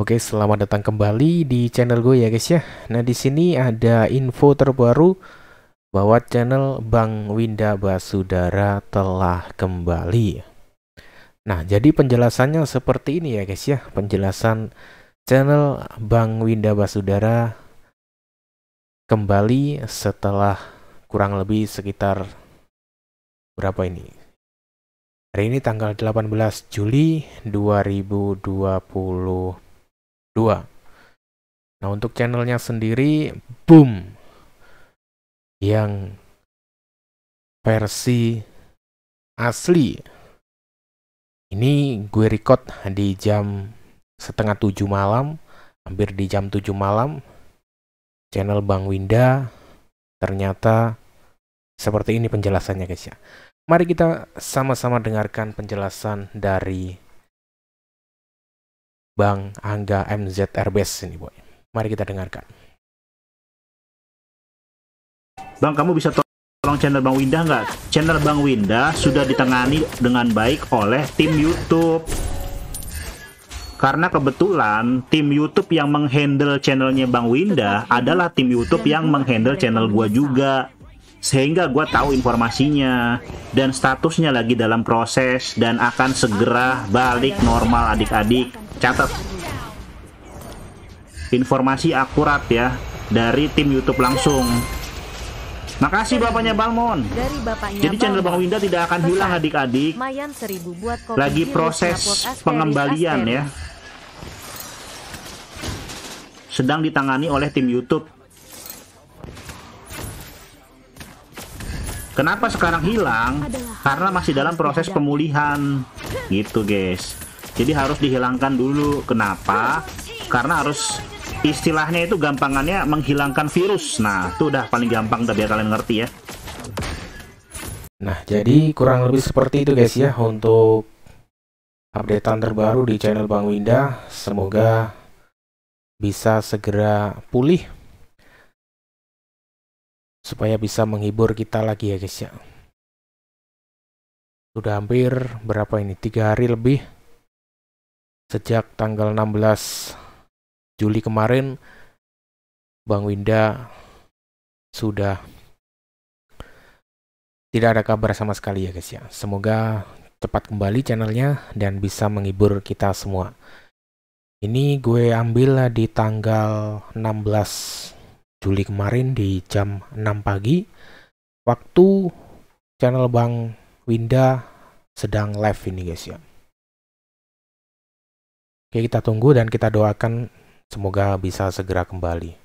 Oke, selamat datang kembali di channel gue ya guys ya. Nah, di sini ada info terbaru bahwa channel Bang Winda Basudara telah kembali. Nah, jadi penjelasannya seperti ini ya guys ya. Penjelasan channel Bang Winda Basudara kembali setelah kurang lebih sekitar berapa ini? Hari ini tanggal 18 Juli 2020 Nah untuk channelnya sendiri, boom, yang versi asli. Ini gue record di jam setengah tujuh malam, hampir di jam tujuh malam. Channel Bang Winda ternyata seperti ini penjelasannya guys ya. Mari kita sama-sama dengarkan penjelasan dari Bang Angga MZRBS ini boy. Mari kita dengarkan. Bang, kamu bisa tolong channel Bang Winda nggak? Channel Bang Winda sudah ditangani dengan baik oleh tim YouTube. Karena kebetulan tim YouTube yang menghandle channelnya Bang Winda adalah gitu. tim YouTube yang menghandle channel gua juga. Sehingga gua tahu informasinya dan statusnya lagi dalam proses dan akan segera balik normal adik-adik. Catat, informasi akurat ya dari tim YouTube langsung. Makasih bapaknya Balmon. Dari bapaknya Jadi channel Bang Winda tidak akan hilang adik-adik. Lagi proses pengembalian ya. Sedang ditangani oleh tim YouTube. Kenapa sekarang hilang? Karena masih dalam proses pemulihan. Gitu guys. Jadi harus dihilangkan dulu. Kenapa? Karena harus istilahnya itu gampangannya menghilangkan virus. Nah, itu udah paling gampang udah kalian ngerti ya. Nah, jadi kurang lebih seperti itu guys ya untuk updatean terbaru di channel Bang Winda. Semoga bisa segera pulih supaya bisa menghibur kita lagi ya guys ya. Sudah hampir berapa ini? Tiga hari lebih sejak tanggal 16 Juli kemarin Bang Winda sudah tidak ada kabar sama sekali ya guys ya. Semoga cepat kembali channelnya dan bisa menghibur kita semua. Ini gue ambil di tanggal 16 Juli kemarin di jam 6 pagi. Waktu channel Bang Winda sedang live ini guys ya. Oke kita tunggu dan kita doakan Semoga bisa segera kembali.